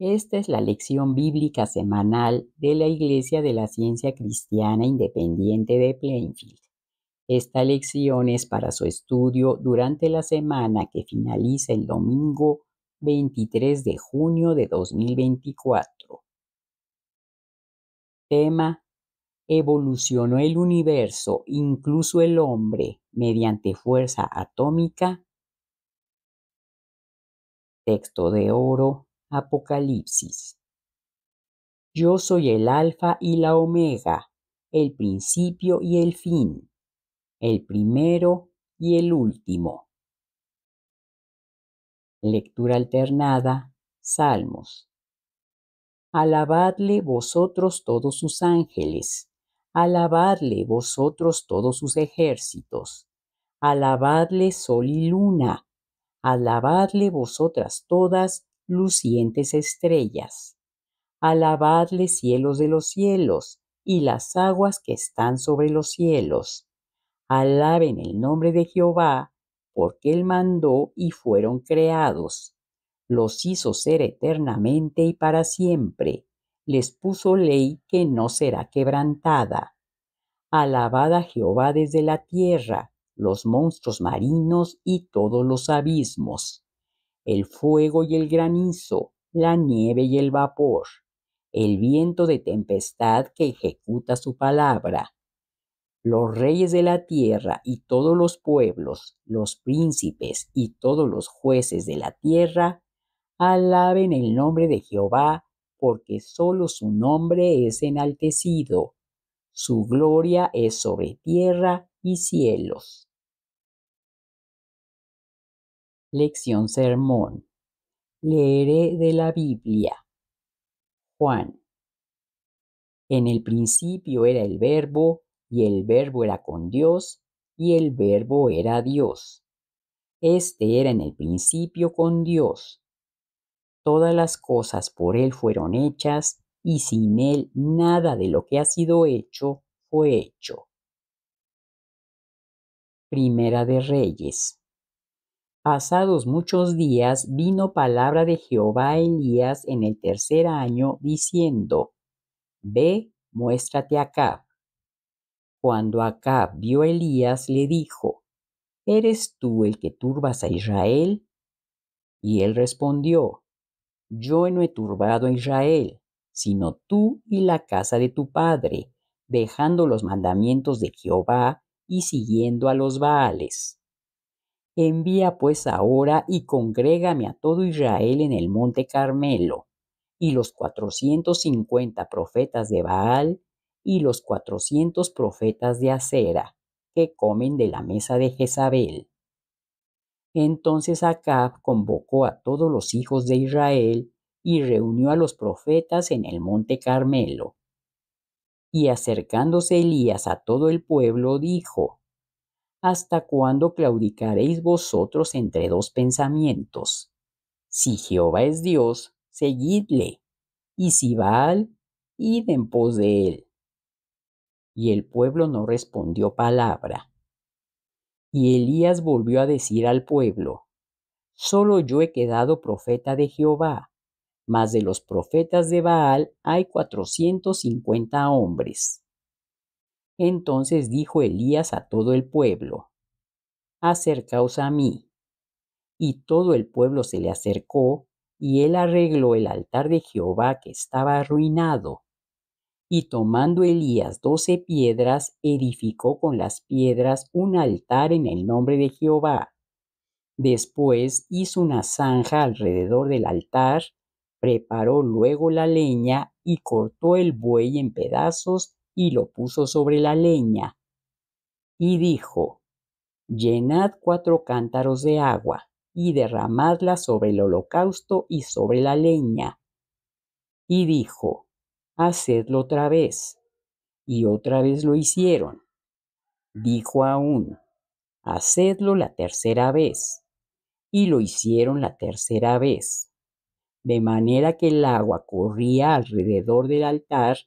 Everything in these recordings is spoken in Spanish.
Esta es la lección bíblica semanal de la Iglesia de la Ciencia Cristiana Independiente de Plainfield. Esta lección es para su estudio durante la semana que finaliza el domingo 23 de junio de 2024. Tema ¿Evolucionó el universo, incluso el hombre, mediante fuerza atómica? Texto de oro Apocalipsis. Yo soy el Alfa y la Omega, el principio y el fin, el primero y el último. Lectura alternada, Salmos. Alabadle vosotros todos sus ángeles, alabadle vosotros todos sus ejércitos, alabadle sol y luna, alabadle vosotras todas lucientes estrellas. Alabadle cielos de los cielos y las aguas que están sobre los cielos. Alaben el nombre de Jehová, porque él mandó y fueron creados. Los hizo ser eternamente y para siempre. Les puso ley que no será quebrantada. Alabad a Jehová desde la tierra, los monstruos marinos y todos los abismos el fuego y el granizo, la nieve y el vapor, el viento de tempestad que ejecuta su palabra. Los reyes de la tierra y todos los pueblos, los príncipes y todos los jueces de la tierra, alaben el nombre de Jehová, porque sólo su nombre es enaltecido. Su gloria es sobre tierra y cielos. Lección Sermón. Leeré de la Biblia. Juan. En el principio era el verbo, y el verbo era con Dios, y el verbo era Dios. Este era en el principio con Dios. Todas las cosas por Él fueron hechas, y sin Él nada de lo que ha sido hecho fue hecho. Primera de Reyes Pasados muchos días vino palabra de Jehová a Elías en el tercer año, diciendo, Ve, muéstrate a Acab. Cuando Acab vio a Elías, le dijo, ¿Eres tú el que turbas a Israel? Y él respondió, Yo no he turbado a Israel, sino tú y la casa de tu padre, dejando los mandamientos de Jehová y siguiendo a los Baales. Envía pues ahora y congrégame a todo Israel en el monte Carmelo, y los cuatrocientos cincuenta profetas de Baal, y los cuatrocientos profetas de Acera, que comen de la mesa de Jezabel. Entonces Acab convocó a todos los hijos de Israel y reunió a los profetas en el monte Carmelo. Y acercándose Elías a todo el pueblo, dijo, ¿Hasta cuándo claudicaréis vosotros entre dos pensamientos? Si Jehová es Dios, seguidle, y si Baal, id en pos de él. Y el pueblo no respondió palabra. Y Elías volvió a decir al pueblo, Solo yo he quedado profeta de Jehová, mas de los profetas de Baal hay cuatrocientos cincuenta hombres. Entonces dijo Elías a todo el pueblo, Acercaos a mí. Y todo el pueblo se le acercó, y él arregló el altar de Jehová que estaba arruinado. Y tomando Elías doce piedras, edificó con las piedras un altar en el nombre de Jehová. Después hizo una zanja alrededor del altar, preparó luego la leña y cortó el buey en pedazos y lo puso sobre la leña. Y dijo, Llenad cuatro cántaros de agua y derramadla sobre el holocausto y sobre la leña. Y dijo, Hacedlo otra vez. Y otra vez lo hicieron. Dijo aún, Hacedlo la tercera vez. Y lo hicieron la tercera vez. De manera que el agua corría alrededor del altar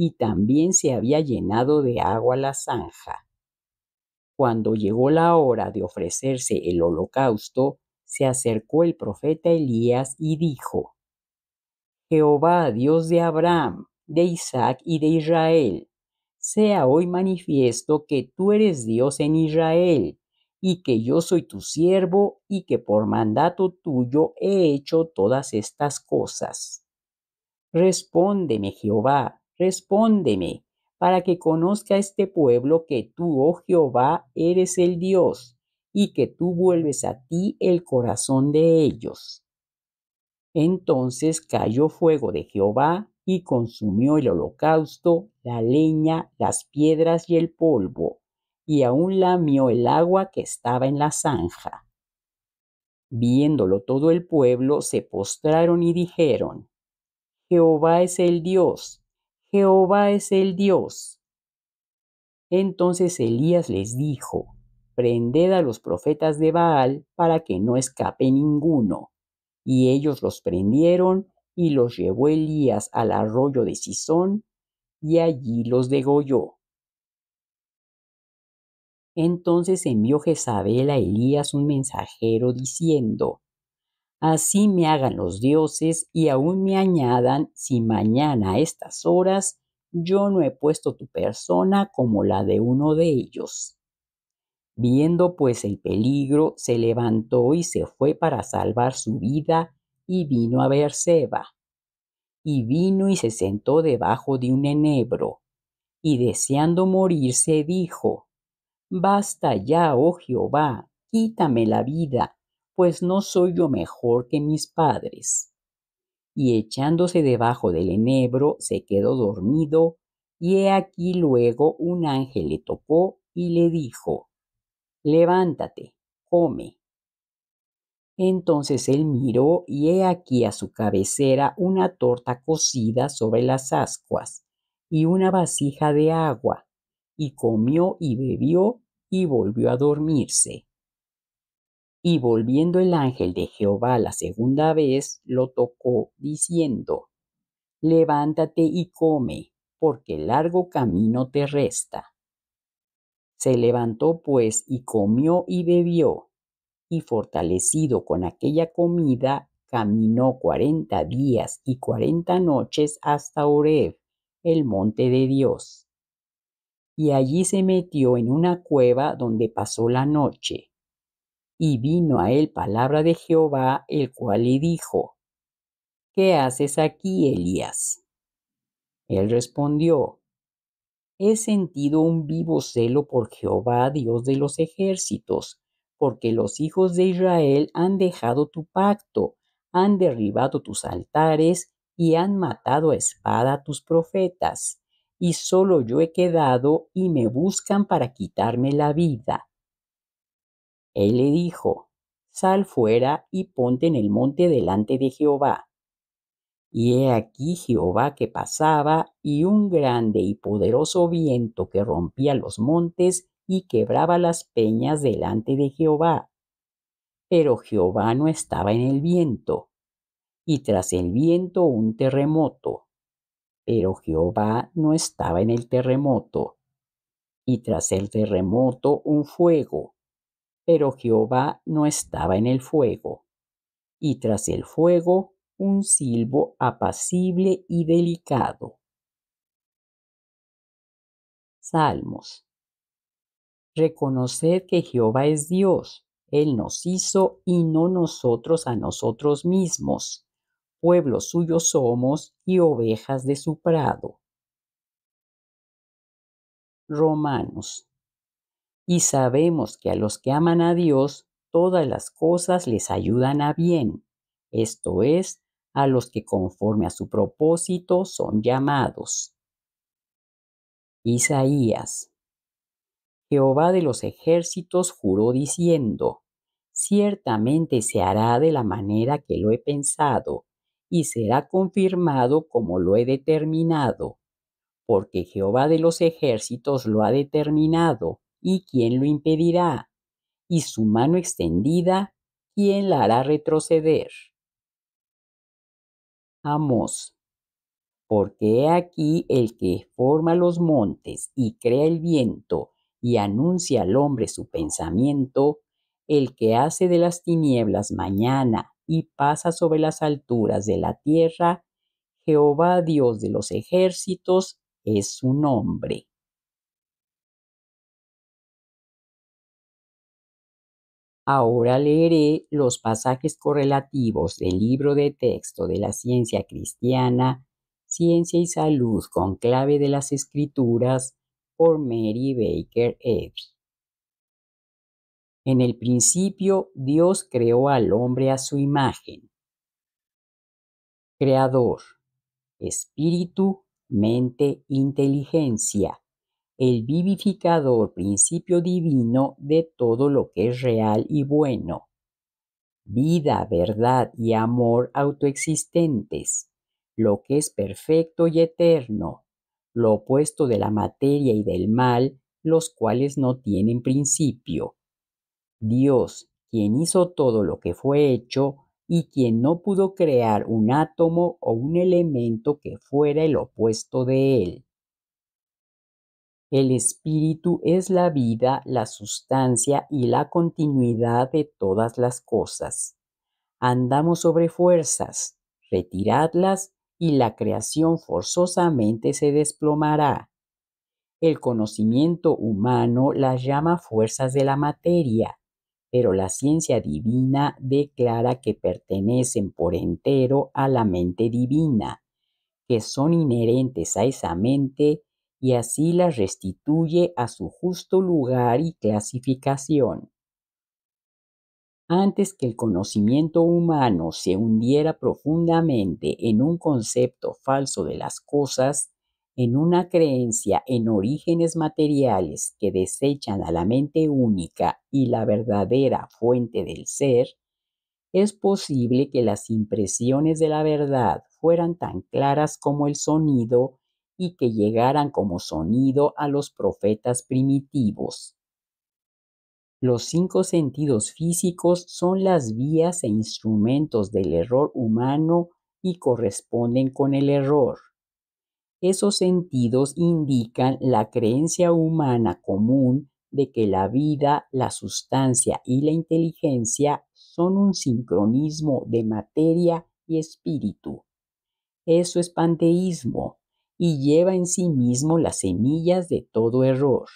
y también se había llenado de agua la zanja. Cuando llegó la hora de ofrecerse el holocausto, se acercó el profeta Elías y dijo, Jehová, Dios de Abraham, de Isaac y de Israel, sea hoy manifiesto que tú eres Dios en Israel, y que yo soy tu siervo, y que por mandato tuyo he hecho todas estas cosas. Respóndeme, Jehová, Respóndeme, para que conozca este pueblo que tú, oh Jehová, eres el Dios, y que tú vuelves a ti el corazón de ellos. Entonces cayó fuego de Jehová y consumió el holocausto, la leña, las piedras y el polvo, y aún lamió el agua que estaba en la zanja. Viéndolo todo el pueblo, se postraron y dijeron, Jehová es el Dios, Jehová es el Dios. Entonces Elías les dijo, prended a los profetas de Baal para que no escape ninguno. Y ellos los prendieron y los llevó Elías al arroyo de Sisón y allí los degolló. Entonces envió Jezabel a Elías un mensajero diciendo, así me hagan los dioses y aún me añadan si mañana a estas horas yo no he puesto tu persona como la de uno de ellos. Viendo pues el peligro, se levantó y se fue para salvar su vida y vino a Seba. Y vino y se sentó debajo de un enebro, y deseando morirse dijo, Basta ya, oh Jehová, quítame la vida, pues no soy yo mejor que mis padres. Y echándose debajo del enebro, se quedó dormido, y he aquí luego un ángel le tocó y le dijo, Levántate, come. Entonces él miró y he aquí a su cabecera una torta cocida sobre las ascuas y una vasija de agua, y comió y bebió y volvió a dormirse. Y volviendo el ángel de Jehová la segunda vez, lo tocó, diciendo, Levántate y come, porque largo camino te resta. Se levantó pues y comió y bebió, y fortalecido con aquella comida, caminó cuarenta días y cuarenta noches hasta Oreb, el monte de Dios. Y allí se metió en una cueva donde pasó la noche y vino a él palabra de Jehová, el cual le dijo, ¿Qué haces aquí, Elías? Él respondió, He sentido un vivo celo por Jehová, Dios de los ejércitos, porque los hijos de Israel han dejado tu pacto, han derribado tus altares y han matado a espada a tus profetas, y solo yo he quedado y me buscan para quitarme la vida él le dijo, Sal fuera y ponte en el monte delante de Jehová. Y he aquí Jehová que pasaba, y un grande y poderoso viento que rompía los montes y quebraba las peñas delante de Jehová. Pero Jehová no estaba en el viento, y tras el viento un terremoto. Pero Jehová no estaba en el terremoto, y tras el terremoto un fuego pero Jehová no estaba en el fuego, y tras el fuego un silbo apacible y delicado. Salmos. Reconoced que Jehová es Dios, Él nos hizo y no nosotros a nosotros mismos. Pueblo suyo somos y ovejas de su prado. Romanos y sabemos que a los que aman a Dios, todas las cosas les ayudan a bien, esto es, a los que conforme a su propósito son llamados. Isaías. Jehová de los ejércitos juró diciendo, Ciertamente se hará de la manera que lo he pensado, y será confirmado como lo he determinado, porque Jehová de los ejércitos lo ha determinado, ¿Y quién lo impedirá? Y su mano extendida, ¿quién la hará retroceder? Amos porque he aquí el que forma los montes y crea el viento y anuncia al hombre su pensamiento, el que hace de las tinieblas mañana y pasa sobre las alturas de la tierra, Jehová Dios de los ejércitos es su nombre. Ahora leeré los pasajes correlativos del libro de texto de la ciencia cristiana, Ciencia y Salud con clave de las escrituras por Mary Baker Eddy. En el principio Dios creó al hombre a su imagen. Creador, espíritu, mente, inteligencia el vivificador principio divino de todo lo que es real y bueno. Vida, verdad y amor autoexistentes, lo que es perfecto y eterno, lo opuesto de la materia y del mal, los cuales no tienen principio. Dios, quien hizo todo lo que fue hecho, y quien no pudo crear un átomo o un elemento que fuera el opuesto de él el espíritu es la vida, la sustancia y la continuidad de todas las cosas. Andamos sobre fuerzas, retiradlas y la creación forzosamente se desplomará. El conocimiento humano las llama fuerzas de la materia, pero la ciencia divina declara que pertenecen por entero a la mente divina, que son inherentes a esa mente y así la restituye a su justo lugar y clasificación. Antes que el conocimiento humano se hundiera profundamente en un concepto falso de las cosas, en una creencia en orígenes materiales que desechan a la mente única y la verdadera fuente del ser, es posible que las impresiones de la verdad fueran tan claras como el sonido y que llegaran como sonido a los profetas primitivos. Los cinco sentidos físicos son las vías e instrumentos del error humano y corresponden con el error. Esos sentidos indican la creencia humana común de que la vida, la sustancia y la inteligencia son un sincronismo de materia y espíritu. Eso es panteísmo, y lleva en sí mismo las semillas de todo error.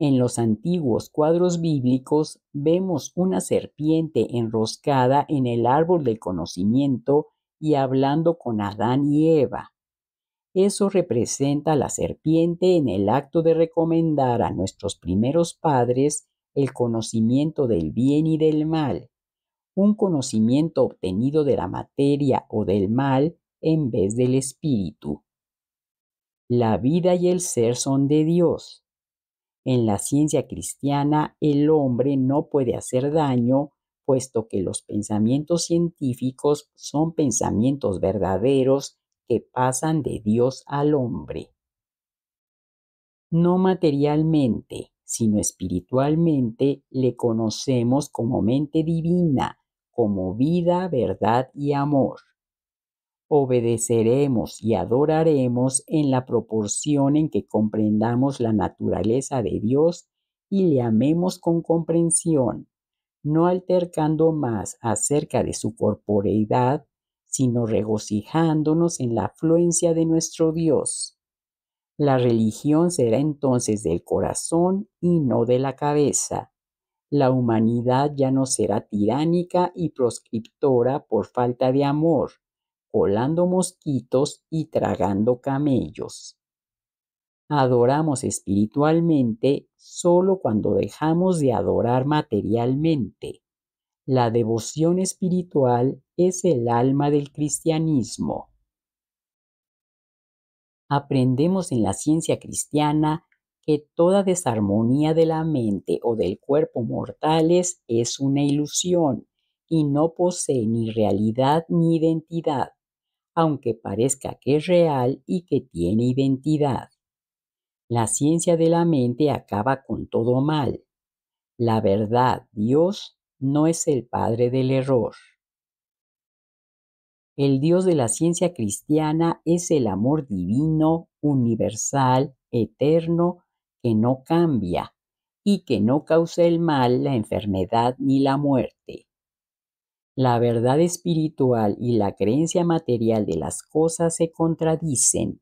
En los antiguos cuadros bíblicos vemos una serpiente enroscada en el árbol del conocimiento y hablando con Adán y Eva. Eso representa a la serpiente en el acto de recomendar a nuestros primeros padres el conocimiento del bien y del mal, un conocimiento obtenido de la materia o del mal en vez del espíritu. La vida y el ser son de Dios. En la ciencia cristiana el hombre no puede hacer daño, puesto que los pensamientos científicos son pensamientos verdaderos que pasan de Dios al hombre. No materialmente, sino espiritualmente, le conocemos como mente divina, como vida, verdad y amor obedeceremos y adoraremos en la proporción en que comprendamos la naturaleza de Dios y le amemos con comprensión, no altercando más acerca de su corporeidad, sino regocijándonos en la afluencia de nuestro Dios. La religión será entonces del corazón y no de la cabeza. La humanidad ya no será tiránica y proscriptora por falta de amor, colando mosquitos y tragando camellos. Adoramos espiritualmente solo cuando dejamos de adorar materialmente. La devoción espiritual es el alma del cristianismo. Aprendemos en la ciencia cristiana que toda desarmonía de la mente o del cuerpo mortales es una ilusión y no posee ni realidad ni identidad aunque parezca que es real y que tiene identidad. La ciencia de la mente acaba con todo mal. La verdad, Dios, no es el padre del error. El Dios de la ciencia cristiana es el amor divino, universal, eterno, que no cambia y que no causa el mal, la enfermedad ni la muerte la verdad espiritual y la creencia material de las cosas se contradicen,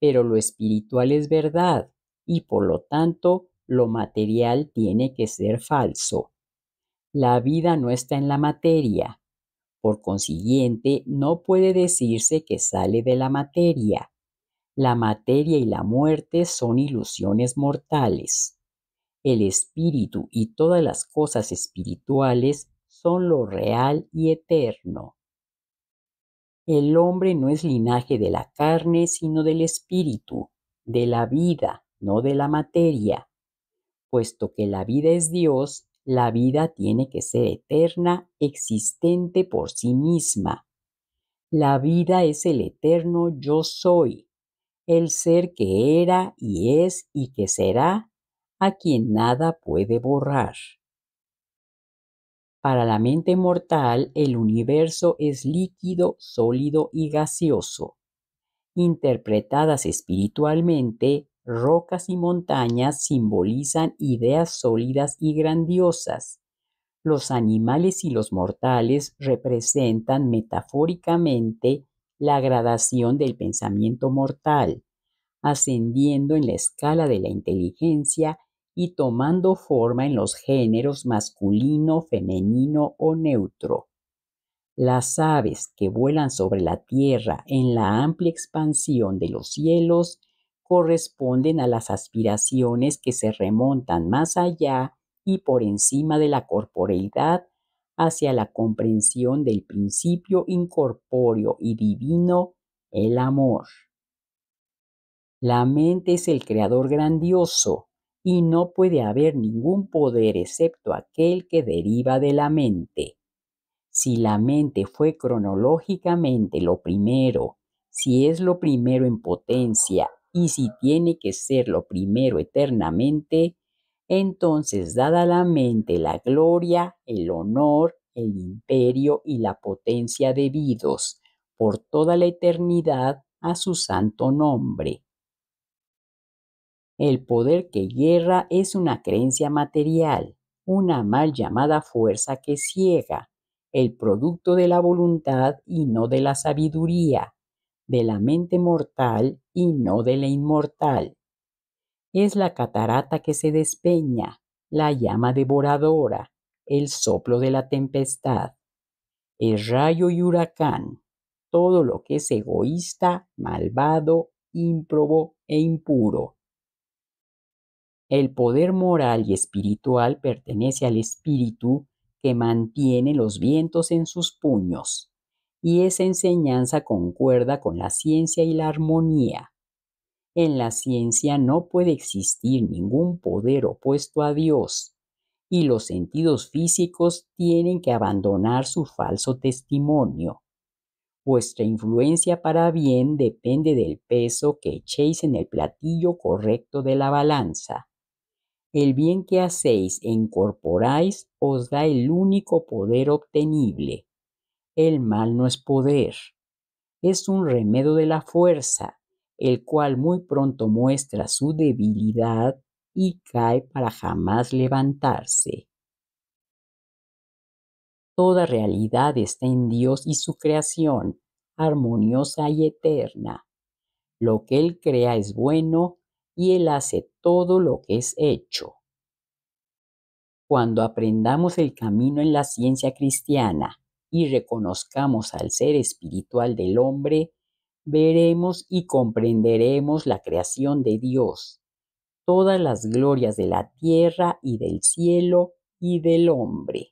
pero lo espiritual es verdad y por lo tanto lo material tiene que ser falso. La vida no está en la materia, por consiguiente no puede decirse que sale de la materia. La materia y la muerte son ilusiones mortales. El espíritu y todas las cosas espirituales son lo real y eterno. El hombre no es linaje de la carne, sino del espíritu, de la vida, no de la materia. Puesto que la vida es Dios, la vida tiene que ser eterna, existente por sí misma. La vida es el eterno yo soy, el ser que era y es y que será, a quien nada puede borrar. Para la mente mortal, el universo es líquido, sólido y gaseoso. Interpretadas espiritualmente, rocas y montañas simbolizan ideas sólidas y grandiosas. Los animales y los mortales representan metafóricamente la gradación del pensamiento mortal, ascendiendo en la escala de la inteligencia y tomando forma en los géneros masculino, femenino o neutro. Las aves que vuelan sobre la tierra en la amplia expansión de los cielos corresponden a las aspiraciones que se remontan más allá y por encima de la corporeidad hacia la comprensión del principio incorpóreo y divino, el amor. La mente es el creador grandioso, y no puede haber ningún poder excepto aquel que deriva de la mente. Si la mente fue cronológicamente lo primero, si es lo primero en potencia y si tiene que ser lo primero eternamente, entonces dada la mente la gloria, el honor, el imperio y la potencia debidos por toda la eternidad a su santo nombre. El poder que guerra es una creencia material, una mal llamada fuerza que ciega, el producto de la voluntad y no de la sabiduría, de la mente mortal y no de la inmortal. Es la catarata que se despeña, la llama devoradora, el soplo de la tempestad. el rayo y huracán, todo lo que es egoísta, malvado, ímprobo e impuro el poder moral y espiritual pertenece al espíritu que mantiene los vientos en sus puños, y esa enseñanza concuerda con la ciencia y la armonía. En la ciencia no puede existir ningún poder opuesto a Dios, y los sentidos físicos tienen que abandonar su falso testimonio. Vuestra influencia para bien depende del peso que echéis en el platillo correcto de la balanza. El bien que hacéis e incorporáis os da el único poder obtenible. El mal no es poder, es un remedio de la fuerza, el cual muy pronto muestra su debilidad y cae para jamás levantarse. Toda realidad está en Dios y su creación, armoniosa y eterna. Lo que Él crea es bueno y Él hace todo lo que es hecho. Cuando aprendamos el camino en la ciencia cristiana y reconozcamos al ser espiritual del hombre, veremos y comprenderemos la creación de Dios, todas las glorias de la tierra y del cielo y del hombre.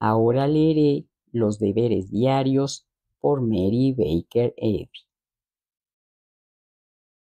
Ahora leeré los deberes diarios por Mary Baker Eddy.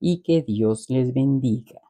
y que Dios les bendiga.